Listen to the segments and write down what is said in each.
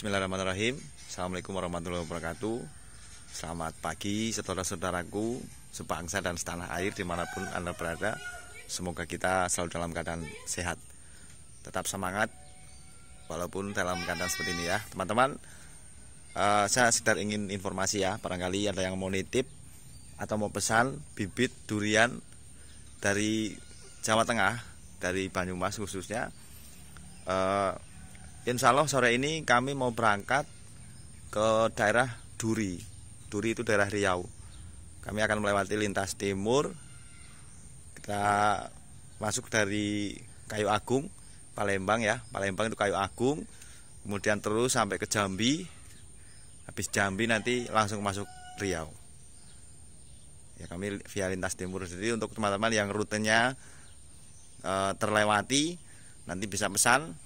Bismillahirrahmanirrahim Assalamualaikum warahmatullahi wabarakatuh Selamat pagi saudara-saudaraku Sebangsa dan setanah air dimanapun Anda berada Semoga kita selalu dalam keadaan sehat Tetap semangat Walaupun dalam keadaan seperti ini ya Teman-teman uh, Saya sekedar ingin informasi ya Barangkali ada yang mau nitip Atau mau pesan bibit durian Dari Jawa Tengah Dari Banyumas khususnya uh, Insya Allah sore ini kami mau berangkat ke daerah Duri Duri itu daerah Riau Kami akan melewati lintas timur Kita masuk dari Kayu Agung Palembang ya Palembang itu Kayu Agung Kemudian terus sampai ke Jambi Habis Jambi nanti langsung masuk Riau Ya kami via lintas timur Jadi untuk teman-teman yang rutenya e, terlewati Nanti bisa pesan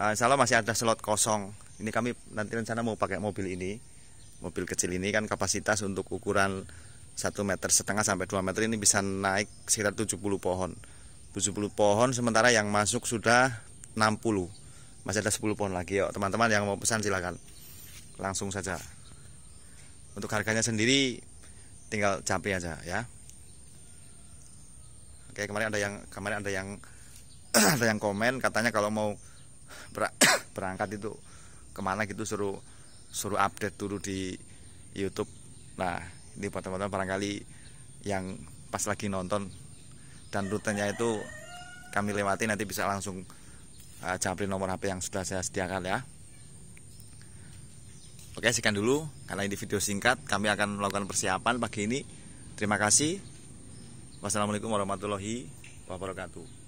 uh, eh, insya Allah masih ada slot kosong ini kami nanti rencana mau pakai mobil ini mobil kecil ini kan kapasitas untuk ukuran 1 meter setengah sampai 2 meter ini bisa naik sekitar 70 pohon 70 pohon sementara yang masuk sudah 60 masih ada 10 pohon lagi yuk teman-teman yang mau pesan silakan langsung saja untuk harganya sendiri tinggal capai aja ya oke kemarin ada yang kemarin ada yang ada yang komen katanya kalau mau berangkat itu kemana gitu suruh suruh update dulu di YouTube. Nah, ini buat teman-teman barangkali yang pas lagi nonton dan rutenya itu kami lewati nanti bisa langsung uh, eh, japri nomor HP yang sudah saya sediakan ya. Oke, sekian dulu karena ini video singkat, kami akan melakukan persiapan pagi ini. Terima kasih. Wassalamualaikum warahmatullahi wabarakatuh.